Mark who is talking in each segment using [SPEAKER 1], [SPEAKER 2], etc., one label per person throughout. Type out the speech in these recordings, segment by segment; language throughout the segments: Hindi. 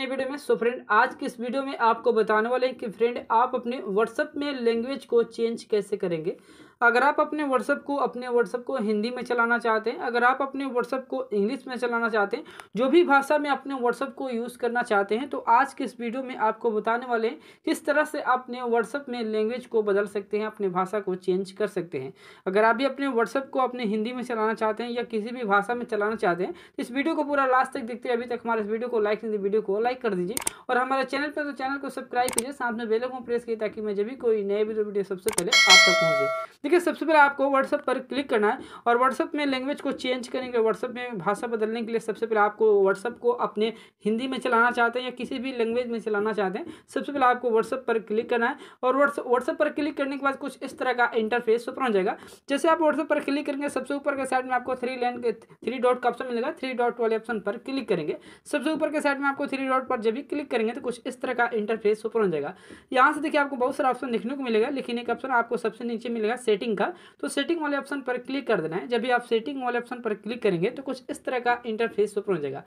[SPEAKER 1] अपने वीडियो में सो फ्रेंड आज की इस वीडियो में आपको बताने वाले हैं कि फ्रेंड आप अपने व्हाट्सअप में लैंग्वेज को चेंज कैसे करेंगे अगर आप अपने व्हाट्सअप को अपने व्हाट्सअप को हिंदी में चलाना चाहते हैं अगर आप अपने व्हाट्सअप को इंग्लिश में चलाना चाहते हैं जो भी भाषा में अपने व्हाट्सअप को यूज़ करना चाहते हैं तो आज के इस वीडियो में आपको बताने वाले हैं किस तरह से अपने व्हाट्सअप में लैंग्वेज को बदल सकते हैं अपने भाषा को चेंज कर सकते हैं अगर आप भी अपने व्हाट्सअप को अपने हिंदी में चलाना चाहते हैं या किसी भी भाषा में चलाना चाहते हैं तो इस वीडियो को पूरा लास्ट तक देखते हैं अभी तक हमारे इस वीडियो को लाइक नहीं वीडियो को लाइक कर दीजिए और हमारे चैनल पर तो चैनल को सब्सक्राइब कीजिए साथ में बेल को प्रेस किए ताकि मैं जब भी कोई नए वीडियो सबसे पहले आप तक पहुँचे ठीक है सबसे पहले आपको व्हाट्सअप पर क्लिक करना है और व्हाट्सअप में लैंग्वेज को चेंज करेंगे व्हाट्सअप में भाषा बदलने के लिए सबसे पहले आपको व्हाट्सअप को अपने हिंदी में चलाना चाहते हैं या किसी भी लैंग्वेज में चलाना चाहते हैं सबसे पहले आपको व्हाट्सअप पर क्लिक करना है और व्हाट्सअप पर क्लिक करने के बाद कुछ इस तरह का इंटरफेस ऊपर हो जाएगा जैसे आप व्हाट्सअप पर क्लिक करेंगे सबसे ऊपर के साइड में आपको थ्री लाइन थ्री डॉट का ऑप्शन मिलेगा थ्री डॉट वाले ऑप्शन पर क्लिक करेंगे सबसे ऊपर के साइड में आपको थ्री डॉट पर जब भी क्लिक करेंगे तो कुछ इस तरह का इंटरफेस ओपन हो जाएगा यहाँ से देखिए आपको बहुत सारा ऑप्शन देखने को मिलेगा लेकिन एक ऑप्शन आपको सबसे नीचे मिलेगा सेट सेटिंग का तो सेटिंग वाले ऑप्शन पर क्लिक कर देना है जब भी आप सेटिंग वाले ऑप्शन पर क्लिक करेंगे तो कुछ इस तरह का इंटरफेस ओपन हो जाएगा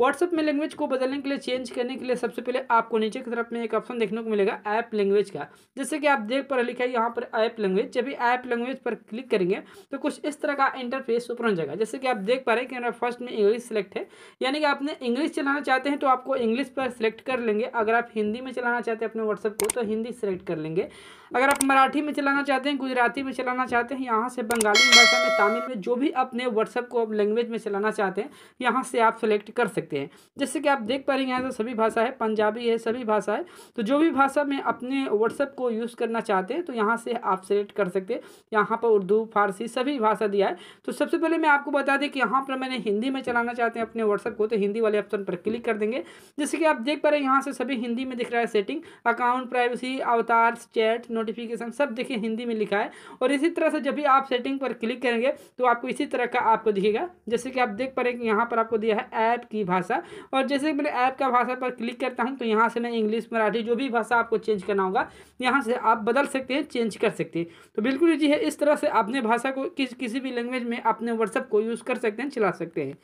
[SPEAKER 1] व्हाट्सएप में लैंग्वेज को बदलने के लिए चेंज करने के लिए सबसे पहले आपको नीचे की तरफ में एक ऑप्शन देखने को मिलेगा ऐप लैंग्वेज का जैसे कि आप देख पर लिखा है यहाँ पर ऐप लैंग्वेज जब भी ऐप लैंग्वेज पर क्लिक करेंगे तो कुछ इस तरह का इंटरफेस ओपन हो जाएगा जैसे कि आप देख पा रहे हैं कि मेरा फर्स्ट में इंग्लिश सेलेक्ट है यानी कि आपने इंग्लिश चलाना चाहते हैं तो आपको इंग्लिश पर सेलेक्ट कर लेंगे अगर आप हिंदी में चलाना चाहते हैं अपने व्हाट्सएप को तो हिंदी सेलेक्ट कर लेंगे अगर आप मराठी में चलाना चाहते हैं गुजराती में चलाना चाहते हैं यहाँ से बंगाली भाषा में तमिल में जो भी अपने व्हाट्सएप को आप लैंग्वेज में चलाना चाहते हैं यहाँ से आप सेलेक्ट कर सकते हैं जैसे कि आप देख पा रहे हैं यहाँ से तो सभी भाषा है पंजाबी है सभी भाषा है तो जो भी भाषा में अपने व्हाट्सएप को यूज़ करना चाहते हैं तो यहाँ से आप सेलेक्ट कर सकते हैं यहाँ पर उर्दू फारसी सभी भाषा दिया है तो सबसे पहले मैं आपको बता दें कि यहाँ पर मैंने हिंदी में चलाना चाहते हैं अपने व्हाट्सअप को तो हिंदी वाले ऑप्शन पर क्लिक कर देंगे जैसे कि आप देख पा रहे हैं यहाँ से सभी हिंदी में दिख रहा है setting account privacy avatar chat notification सब देखिए हिंदी में लिखा है और इसी तरह से जब भी आप सेटिंग पर क्लिक करेंगे तो आपको इसी तरह का आपको दिखेगा जैसे कि आप देख पा रहे हैं कि यहाँ पर आपको दिया है ऐप की भाषा और जैसे कि मैं ऐप का भाषा पर क्लिक करता हूँ तो यहाँ से मैं इंग्लिश मराठी जो भी भाषा आपको चेंज करना होगा यहाँ से आप बदल सकते हैं चेंज कर सकते हैं तो बिल्कुल जी है इस तरह से अपने भाषा को किसी भी लैंग्वेज में अपने व्हाट्सअप को यूज़ कर सकते हैं चला सकते हैं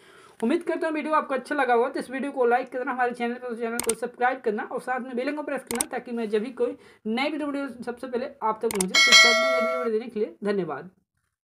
[SPEAKER 1] उम्मीद करता हूँ वीडियो आपको अच्छा लगा होगा तो इस वीडियो को लाइक करना हमारे चैनल पर चैनल तो को सब्सक्राइब करना और साथ में बेलन को प्रेस करना ताकि मैं जब भी कोई नई वीडियो सबसे पहले आप तक पहुंचे तो देने के लिए धन्यवाद